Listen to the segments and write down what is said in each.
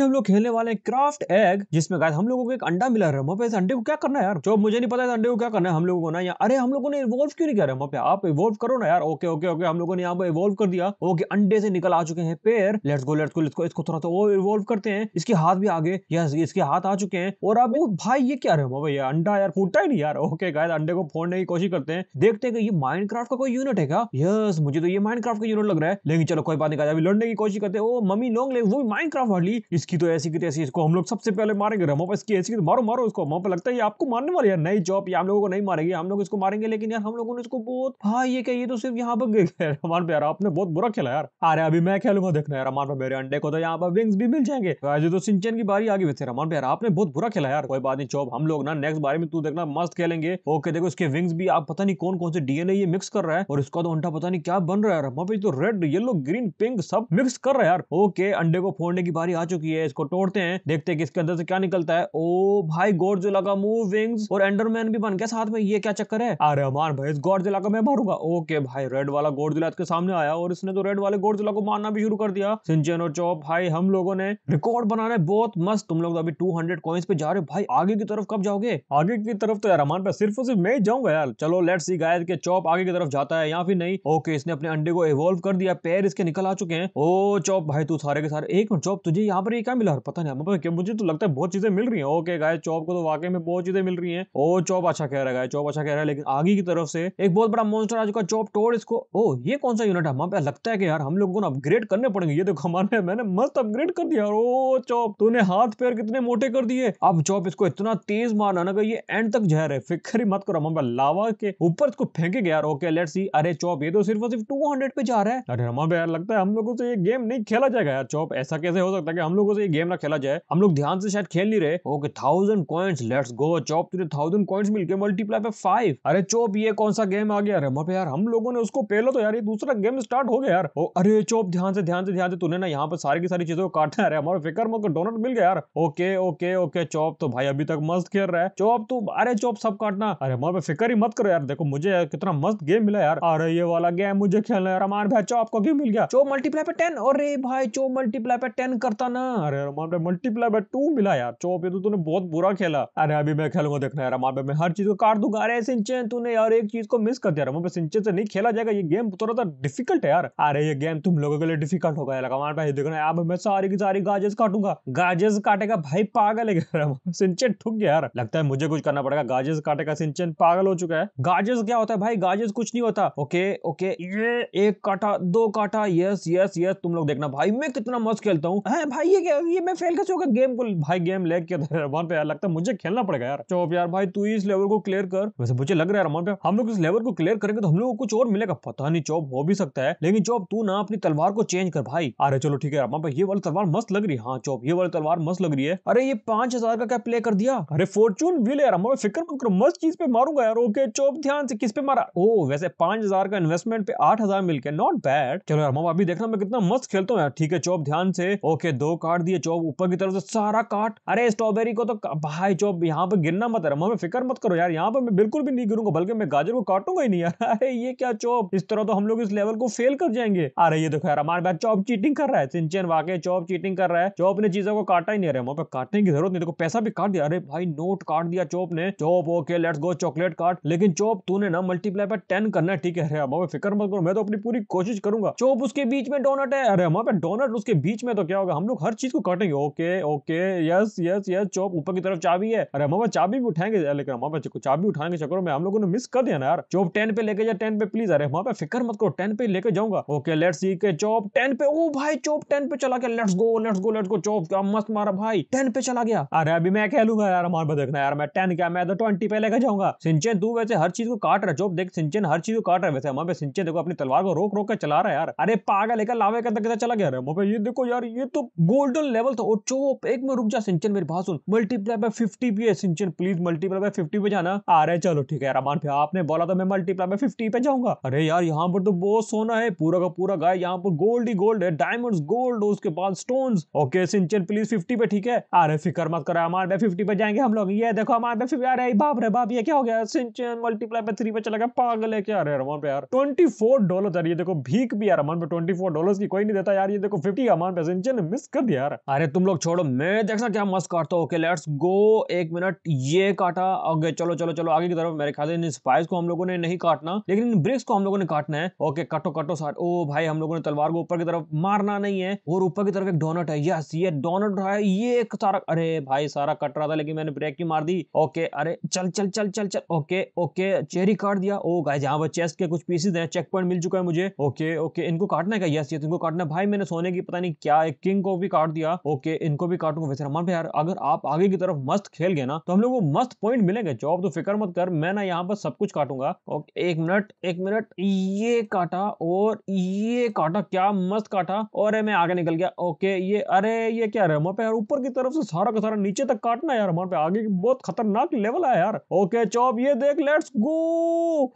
हम लोग खेलने वाले हैं क्राफ्ट एग जिसमें गाइस हम लोगों को एक अंडा मिला है अंडे को क्या करना है यार जो मुझे नहीं पता है अंडे को क्या करना है हम लोगों को ना यार अरे हम लोगों ने इवोल्व क्यों नहीं कर रहे पे आप इवॉल्व करो ना यार ओके ओके ओके हम लोगों ने यहाँ पे इवॉल्व कर दिया ओके अंडे से निकल आ चुके हैं पेर लेट्स गो लेट्स गो इसको इसको थोड़ा सा वो करते हैं इसके हाथ भी आगे यस इसके हाथ आ चुके हैं और अब भाई ये क्या रहे भाई अंडा यार फूटा ही नहीं यार ओके गाय अंडे को फोड़ने की कोशिश करते हैं देखते हैं ये माइंड का कोई यूनिट है क्या यस मुझे तो ये माइंड का यूनिट लग रहा है लेकिन चलो कोई बात नहीं गाय अभी लड़ने की कोशिश करते हैं ओ मम्मी लोग वो माइंड क्राफ्ट वाली इसकी तो ऐसी की ऐसी इसको हम लोग सबसे पहले मारेंगे रमोपा इसकी ऐसी की तो मारो मारो इसको पर लगता है ये आपको मारने वाले यार नई जॉब ये हम लोगों को नहीं मारेगी हम लोग इसको मारेंगे लेकिन यार हम लोगों ने इसको बहुत भाई ये क्या ये तो सिर्फ यहाँ पर रमान पे यार आपने बहुत बुरा खेला यार अरे अभी मैं खेलूंगा देखना यार रमान पर मेरे अंडे को तो यहाँ पर विंग्स भी मिल जाएंगे राजू तो सिंचन की बारी आगे गई वैसे रमान पे यार आपने बहुत बुरा खेला यार कोई बात नहीं जॉब हम लोग ना नेक्स्ट बारे में तू देखना मस्त खेलेंगे ओके देखो इसके विंग्स भी आप पता नहीं कौन कौन से डीएनए ये मिक्स कर रहा है और इसका तो अंडा पता नहीं क्या बन रहा है रमान पे तो रेड येलो ग्रीन पिंक सब मिक्स कर रहा है यार ओके अंडे को फोड़ने की बारी आ चुकी है है इसको तोड़ते हैं देखते हैं कि इसके अंदर से क्या निकलता है ओ भाई गॉडजिला का मुंह विंग्स और एंडरमैन भी बन गया साथ में ये क्या चक्कर है अरे अमान भाई इस गोड जिला का मैं मारूंगा ओके भाई रेड वाला गोड जिला इसके सामने आया और इसने तो रेड वाले गोड जिला को मारना भी शुरू कर दिया सिंचन और चौप भाई हम लोगों ने रिकॉर्ड बनाना है बहुत मस्त तुम लोग तो अभी टू हंड्रेड कॉइन्स पे जा रहे हो भाई आगे की तरफ कब जाओगे आगे की तरफ तो यार अमान पे सिर्फ और सिर्फ मैं जाऊंगा यार चलो लेट सी गायर के चौप आगे की तरफ जाता है या फिर नहीं ओके इसने अपने अंडे को इवॉल्व कर दिया पैर इसके निकल आ चुके हैं ओ चौप भाई तू सारे के सारे एक मिनट चौप तुझे यहाँ पर क्या मिला पता नहीं मतलब मुझे तो लगता है बहुत चीजें मिल रही है ओके गाय चौप को तो वाकई में बहुत चीजें मिल रही है ओ चौप अच्छा कह रहा है चौप अच्छा कह रहा है लेकिन आगे की तरफ से एक बहुत बड़ा मॉन्स्टर आ चुका चौप तोड़ इसको ओ ये कौन सा यूनिट है वहां लगता है कि यार हम लोगों को अपग्रेड करने पड़ेंगे ये देखो हमारे मैंने मस्त अपग्रेड कर दिया ओ चौप तूने हाथ पैर कितने मोटे कर दिए अब चौप इसको इतना तेज मारना ना ये एंड तक जहर है फिक्र ही मत करो हम लावा के ऊपर इसको फेंकेगा यार ओके लेट्स सी अरे चौप ये तो सिर्फ और सिर्फ टू पे जा रहा है अरे हम यार लगता है हम लोगों से ये गेम नहीं खेला जाएगा यार चौप ऐसा कैसे हो सकता है कि हम लोगों से ये गेम ना खेला जाए हम लोग ध्यान से शायद खेल नहीं रहे okay thousand coins let's go चौप तुझे थाउजेंड कॉइन्स मिलके मल्टीप्लाई पे फाइव अरे चौप ये कौन सा गेम आ गया अरे यार हम लोगों ने उसको पहले तो यार ये दूसरा गेम स्टार्ट हो गया यार ओ, अरे चौप ध्यान से ध्यान से ध्यान से तूने ना यहाँ पर सारी की सारी चीजों को काटना है हमारे फिक्र मत डोनट मिल गया यार ओके ओके ओके चौप तो भाई अभी तक मस्त खेल रहा है चौप तू अरे चौप सब काटना अरे हमारे पे फिक्र ही मत करो यार देखो मुझे कितना मस्त गेम मिला यार अरे ये वाला गेम मुझे खेलना है यार हमारे भाई चौप को गेम मिल गया चौप मल्टीप्लाई पे टेन अरे भाई चौप मल्टीप्लाई पे टेन करता ना अरे अरमान पे मल्टीप्लाई बाय टू मिला यार चौप ये तो तूने बहुत बुरा खेला अरे अभी मैं खेलूंगा देखना यार अरमान भाई मैं हर चीज को काट दूंगा अरे सिंचन तूने यार एक चीज को मिस कर दिया अरमान भाई सिंचन से नहीं खेला जाएगा ये गेम थोड़ा सा डिफिकल्ट है यार अरे ये गेम तुम लोगों के लिए डिफिकल्ट होगा यार अरमान भाई देखना अब मैं सारी की सारी गाजेस काटूंगा गाजेस काटेगा भाई पागल है सिंचन ठुक गया यार लगता है मुझे कुछ करना पड़ेगा गाजेस काटेगा सिंचन पागल हो चुका है गाजेस क्या होता है भाई गाजेस कुछ नहीं होता ओके ओके ये एक काटा दो काटा यस यस यस तुम लोग देखना भाई मैं कितना मस्त खेलता हूँ भाई ये क्या ये मैं फेल कर चुका गेम को भाई गेम लेग किया था रहमान पे यार लगता है मुझे खेलना पड़ेगा यार चौप यार भाई तू इस लेवल को क्लियर कर वैसे मुझे लग रहा है रहमान पे हम लोग इस लेवल को क्लियर करेंगे तो हम लोग को कुछ और मिलेगा पता नहीं चौप हो भी सकता है लेकिन चौप तू ना अपनी तलवार को चेंज कर भाई अरे चलो ठीक है रहमान भाई ये वाली तलवार मस्त लग रही है हाँ चौप ये वाली तलवार मस्त लग रही है अरे ये पांच हजार का क्या प्ले कर दिया अरे फॉर्चून भी ले रहमान फिक्र मत करो मस्त चीज पे मारूंगा यार ओके चौप ध्यान से किस पे मारा ओ वैसे पांच हजार का इन्वेस्टमेंट पे आठ हजार मिल नॉट बैड चलो रहमान अभी देखना मैं कितना मस्त खेलता हूँ यार ठीक है चौप ध्यान से ओके दो कार्ड काट दिया चौब ऊपर की तरफ से सारा काट अरे स्ट्रॉबेरी को तो भाई चौब यहाँ पे गिरना मत रहा मैं फिक्र मत करो यार यहाँ पे मैं बिल्कुल भी नहीं गिरूंगा बल्कि मैं गाजर को काटूंगा ही नहीं यार अरे ये क्या चौब इस तरह तो हम लोग इस लेवल को फेल कर जाएंगे अरे ये तो खैर हमारे पास चौब चीटिंग कर रहा है सिंचन वाके चौब चीटिंग कर रहा है चौब ने चीजों को काटा ही नहीं रहा वहाँ पे काटने की जरूरत नहीं देखो पैसा भी काट दिया अरे भाई नोट काट दिया चौब ने चौब ओके लेट्स गो चॉकलेट काट लेकिन चौब तूने ना मल्टीप्लाई पर टेन करना है ठीक है अरे फिक्र मत करो मैं तो अपनी पूरी कोशिश करूंगा चौब उसके बीच में डोनट है अरे हमारे डोनट उसके बीच में तो क्या होगा हम लोग हर चीज चीज को काटेंगे okay okay yes yes yes चौप ऊपर की तरफ चाबी है अरे हमारे चाबी भी उठाएंगे लेकिन हमारे चाबी उठाएंगे चक्रो में हम लोगों ने मिस कर दिया ना यार चौप टेन पे लेके जाए टेन पे प्लीज अरे वहां पे फिक्र मत करो टेन पे लेके जाऊंगा ओके लेट्स सी के चौप टेन पे ओ भाई चौप टेन पे चला गया let's go let's go let's go चौप क्या मस्त मारा भाई टेन पे चला गया अरे अभी मैं कह लूंगा यार हमारे देखना यार मैं टेन क्या मैं तो ट्वेंटी पे लेके जाऊंगा सिंचन तू वैसे हर चीज को काट रहा चौप देख सिंचन हर चीज को काट रहा है वैसे हमारे सिंचन देखो अपनी तलवार को रोक रोक के चला रहा है यार अरे पागल लेकर लावे का चला गया अरे ये देखो यार ये तो गोल्ड टोटल लेवल था और चोप एक में रुक जा सिंचन मेरी बात सुन मल्टीप्लाई बाय फिफ्टी पे सिंचन प्लीज मल्टीप्लाई बाय फिफ्टी पे जाना आ रहा है चलो ठीक है रमान भाई आपने बोला था मैं मल्टीप्लाई बाय फिफ्टी पे जाऊंगा अरे यार यहाँ पर तो बहुत सोना है पूरा का पूरा गाय यहाँ पर गोल्ड ही गोल्ड है डायमंड गोल्ड उसके बाद स्टोन ओके सिंचन प्लीज फिफ्टी पे ठीक है अरे फिक्र मत करो हमारे पे फिफ्टी पे जाएंगे हम लोग ये देखो हमारे पे फिफ्टी अरे बाप रे बाप ये क्या हो गया सिंचन मल्टीप्लाई बाय थ्री पे चला गया पागल है क्या अरे रमान पे यार ट्वेंटी फोर डॉलर यार ये देखो भीख भी यार रमान पे ट्वेंटी फोर डॉलर की कोई नहीं देता यार ये देखो फिफ्टी अमान पे सिंचन मिस कर दिया यार अरे तुम लोग छोड़ो मैं देखना क्या मस्त काटता हूँ लेट्स गो एक मिनट ये काटा ओके चलो चलो चलो आगे की तरफ मेरे ख्याल इन स्पाइस को हम लोगों ने नहीं काटना लेकिन इन ब्रिक्स को हम लोगों ने काटना है ओके कटो कटो सार ओ भाई हम लोगों ने तलवार को ऊपर की तरफ मारना नहीं है और ऊपर की तरफ एक डोनट है यस ये डोनट रहा है ये एक सारा अरे भाई सारा कट रहा था लेकिन मैंने ब्रेक की मार दी ओके अरे चल चल चल चल चल ओके ओके चेरी काट दिया ओ गाय जहाँ पर चेस्ट के कुछ पीसेज हैं चेक पॉइंट मिल चुका है मुझे ओके ओके इनको काटना है क्या यस ये तुमको काटना है भाई मैंने सोने की पता नहीं क्या एक किंग को भी काट दिया ओके इनको भी काटूंगा वैसे रहमान भाई यार अगर आप आगे की तरफ मस्त खेल गए ना तो हम लोग को मस्त पॉइंट मिलेंगे जॉब तो फिक्र मत कर मैं ना यहाँ पर सब कुछ काटूंगा ओके एक मिनट एक मिनट ये काटा और ये काटा क्या मस्त काटा और मैं आगे निकल गया ओके ये अरे ये क्या रहमान पे यार ऊपर की तरफ से सारा का सारा नीचे तक काटना यार रहमान पे आगे बहुत खतरनाक लेवल है यार ओके चौप ये देख लेट्स गो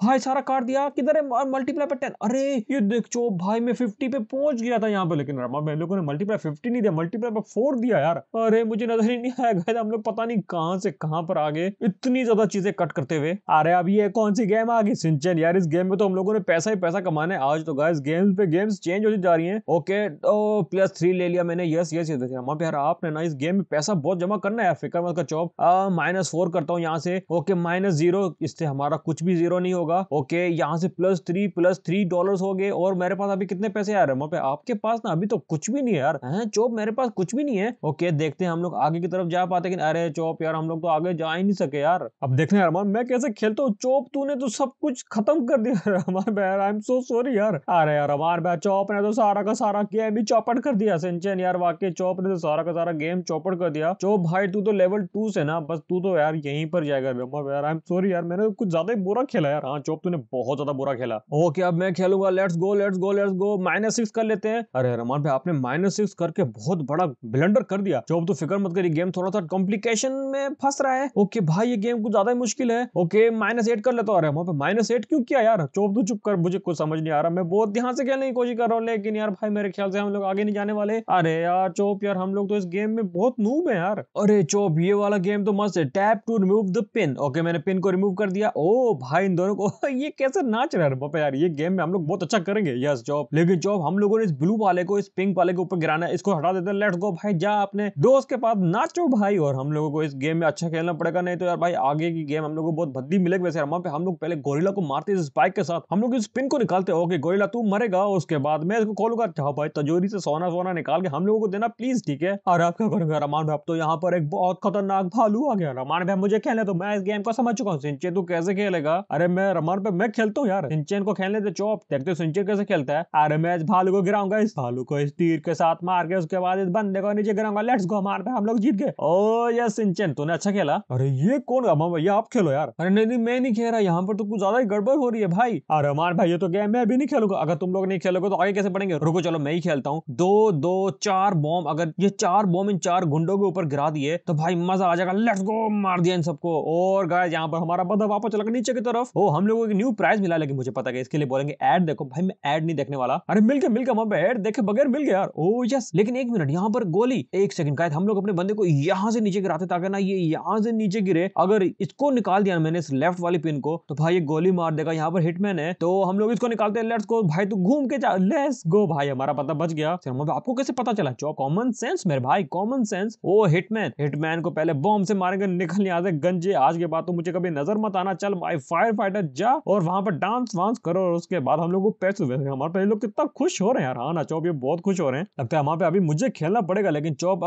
भाई सारा काट दिया किधर है मल्टीप्लाई पे टेन अरे ये देख चौप भाई मैं फिफ्टी पे पहुंच गया था यहाँ पे लेकिन रहमान भाई लोगों ने मल्टीप्लाई फिफ्टी नहीं दिया मल्टीप्लाई बाय फोर दिया यार अरे मुझे नजर ही नहीं आया गया हम लोग पता नहीं कहाँ से कहाँ पर आ गए इतनी ज्यादा चीजें कट करते हुए अरे अब ये कौन सी गेम आ गई सिंचन यार इस गेम में तो हम लोगों ने पैसा ही पैसा कमाना है आज तो गाइस गेम्स पे गेम्स चेंज होती जा रही है ओके तो प्लस थ्री ले लिया मैंने यस यस यस हम यार आपने ना इस गेम में पैसा बहुत जमा करना है फिकर मत का चौप माइनस फोर करता हूँ यहाँ से ओके माइनस जीरो इससे हमारा कुछ भी जीरो नहीं होगा ओके यहाँ से plus three plus three dollar हो गए और मेरे पास अभी कितने पैसे आ रहे हैं पे आपके पास ना अभी तो कुछ भी नहीं है यार है चौप मेरे पास कुछ भी नहीं है ओके देखते हैं हम लोग आगे की तरफ जा पाते हैं अरे चौप यार हम लोग तो आगे जा ही नहीं सके यार अब देखते हैं अरमान मैं कैसे खेलता हूँ चौप तू तो सब कुछ खत्म कर दिया अरमान भाई आई एम सो सॉरी यार अरे यार अरमान भाई चौप ने तो सारा का सारा गेम ही चौपट कर दिया सिंचन यार वाकई चौप ने तो सारा का सारा गेम चौपट कर दिया चौप भाई तू तो लेवल टू से ना बस तू तो यार यहीं पर जाएगा यार आई एम सॉरी यार मैंने तो कुछ ज्यादा ही बुरा खेला यार हाँ चौप तूने बहुत ज्यादा बुरा खेला ओके अब मैं खेलूंगा let's go let's go let's go minus six कर लेते हैं अरे रमान भाई आपने माइनस सिक्स करके बहुत बड़ा ब्लेंडर कर दिया जो अब तो फिक्र मत करिए गेम थोड़ा सा कॉम्प्लिकेशन में फंस रहा है ओके भाई ये गेम कुछ ज्यादा ही मुश्किल है ओके माइनस एट कर लेता अरे वहां माइनस एट क्यों किया यार चोप तो चुप कर मुझे कुछ समझ नहीं आ रहा मैं बहुत ध्यान से खेलने की कोशिश कर रहा हूँ लेकिन यार भाई मेरे ख्याल से हम लोग आगे नहीं जाने वाले अरे यार चौप यार हम लोग तो इस गेम में बहुत नूब है यार अरे चोप ये वाला गेम तो मस्त है tap to remove the pin okay मैंने पिन को रिमूव कर दिया ओ भाई इन दोनों को ये कैसे नाच रहा है यार ये गेम में हम लोग बहुत अच्छा करेंगे यस चौप लेकिन चौप हम लोगों ने इस ब्लू वाले को इस पिंक वाले के ऊपर गिराना इसको हटा देते लेट्स गो भाई जा अपने दोस्त के पास नाचो भाई और हम लोगों को इस गेम में अच्छा खेलना पड़ेगा नहीं तो यार भाई आगे की गेम हम लोग को बहुत भद्दी मिलेगी वैसे वहां पे हम लोग पहले गोरिला को मारते इस बाइक के साथ हम लोग इस पिन को निकालते ओके गोरिला तू मरेगा उसके बाद मैं इसको खोलूंगा अच्छा, हाँ भाई तजोरी से सोना सोना निकाल के हम लोगों को देना प्लीज ठीक है और आपका करूंगा रमान भाई तो यहाँ पर एक बहुत खतरनाक भालू आ गया रमान भाई मुझे खेलने तो मैं इस गेम को समझ चुका हूँ सिंचे तू कैसे खेलेगा अरे मैं रमान पे मैं खेलता हूँ यार सिंचन को खेलने दे चौप देखते सिंचन कैसे खेलता है अरे मैं इस भालू को गिराऊंगा इस भालू को इस तीर के साथ मार के उसके बाद देखो नीचे लेट्स गो हम लोग जीत गए ओ यस सिंचन तूने अच्छा खेला अरे ये कौन मामा आप खेलो यार अरे नहीं नहीं मैं नहीं खेल रहा यहाँ पर तो कुछ ज्यादा ही गड़बड़ हो रही है भाई अरे भाई ये तो गेम मैं अभी नहीं खेलूंगा अगर तुम लोग नहीं खेलोगे तो आगे कैसे रुको चलो मैं ही खेलता हूँ दो दो चार बॉम्ब अगर ये चार बॉम्ब इन चार गुंडों के ऊपर गिरा दिए तो भाई मजा आ जाएगा लेट्स गो मार दिया इन सबको और गाय यहाँ पर हमारा वापस चला नीचे की तरफ ओ हम लोगों को न्यू प्राइज मिला लेकिन मुझे पता है इसके लिए बोलेंगे एड देखो भाई मैं एड नहीं देखने वाला अरे मिल गया मिल गया एड देखे बगैर मिल गया यार ओ यस लेकिन एक मिनट सेकंड यहाँ पर गोली एक सेकंड का हम लोग अपने बंदे को यहाँ से नीचे गिराते ताकि ना ये यहाँ से नीचे गिरे अगर इसको निकाल दिया मैंने इस लेफ्ट वाली पिन को तो भाई ये गोली मार देगा यहाँ पर हिटमैन है तो हम लोग इसको निकालते हैं लेट्स को भाई तू घूम के जा लेट्स गो भाई हमारा पता बच गया आपको कैसे पता चला जो कॉमन सेंस मेरे भाई कॉमन सेंस वो हिटमैन हिटमैन को पहले बॉम्ब से मारेंगे निकल यहाँ से गंजे आज के बाद तो मुझे कभी नजर मत आना चल भाई फायर फाइटर जा और वहां पर डांस वांस करो और उसके बाद हम लोग को पैसे हमारे पहले तो लोग कितना खुश हो रहे हैं यार आना हाँ ना चौब ये बहुत खुश हो रहे हैं लगता है हमारे पे अभी मुझे खेलना पड़ेगा लेकिन चौप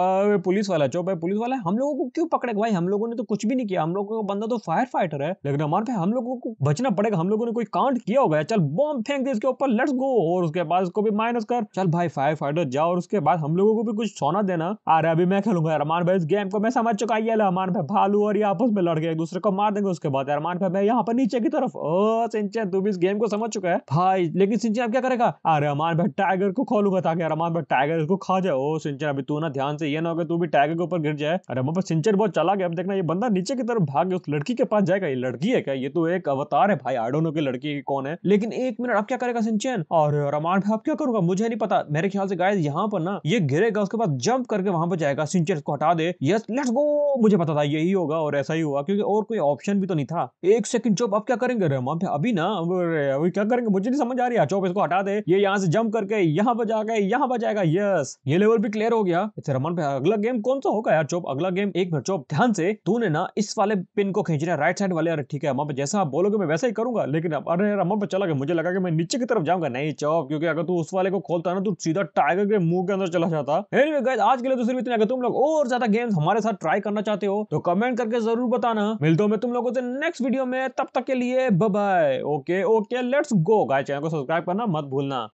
पुलिस वाला चौप है पुलिस वाला है हम लोगों को क्यों पकड़ेगा भाई हम लोगों ने तो कुछ भी नहीं किया हम लोगों का बंदा तो फायर फाइटर है लेकिन हमारे पे हम लोगों को बचना पड़ेगा हम लोगों ने कोई कांड किया होगा चल बॉम्ब फेंक दे इसके ऊपर लेट्स गो और उसके बाद उसको भी माइनस कर चल भाई फायर फाइटर जाओ और उसके बाद हम लोगों को भी कुछ सोना देना अरे अभी मैं खेलूंगा अरमान भाई इस गेम को मैं समझ चुका है अरमान भाई भालू और ये आपस में लड़ गए एक दूसरे को मार देंगे उसके बाद अरमान भाई मैं यहाँ पर नीचे की तरफ ओ सिंचन तू भी इस गेम को समझ चुका है भाई लेकिन सिंचन अब क्या करेगा अरे अरमान भाई टाइगर को खोलूंगा ताकि अरमान भाई टाइगर इसको खा जाए ओ सिंचर अभी तू ना ध्यान से ये ना होगा तू भी टैग के ऊपर गिर जाए अरे वहां पर सिंचन बहुत चला गया अब देखना ये बंदा नीचे की तरफ भाग गया उस लड़की के पास जाएगा ये लड़की है क्या ये तो एक अवतार है भाई आडोनो की लड़की कौन है लेकिन एक मिनट अब क्या करेगा सिंचन और रमान भाई अब क्या करूंगा मुझे नहीं पता मेरे ख्याल से गाय यहाँ पर ना ये गिरेगा उसके बाद जंप करके वहां पर जाएगा सिंचर को हटा दे यस लेट्स गो मुझे पता था यही होगा और ऐसा ही हुआ क्योंकि और कोई ऑप्शन भी तो नहीं था एक सेकंड चौप अब क्या करेंगे रहमान भाई अभी ना अभी क्या करेंगे मुझे नहीं समझ आ रही है चौप इसको हटा दे ये यहाँ से जंप करके यहाँ पर जाके यहाँ पर जाएगा यस ये लेवल भी क्लियर हो गया अच्छा रमन भाई अगला गेम कौन सा होगा यार चोप अगला गेम एक मिनट चोप ध्यान से तूने ना इस वाले पिन को खींचना राइट साइड वाले अरे ठीक है अम्मा पे जैसा आप बोलोगे मैं वैसा ही करूंगा लेकिन अरे रमन पे चला गया मुझे लगा कि मैं नीचे की तरफ जाऊंगा नहीं चौप क्योंकि अगर तू उस वाले को खोलता ना तो सीधा टाइगर के मुंह के अंदर चला जाता है आज के लिए तो सिर्फ इतना अगर तुम लोग और ज्यादा गेम हमारे साथ ट्राई करना चाहते हो तो कमेंट करके जरूर बताना मिलता हूँ मैं तुम लोगों से नेक्स्ट वीडियो में तब तक के लिए bye okay okay let's go guy channel को सब्सक्राइब करना मत भूलना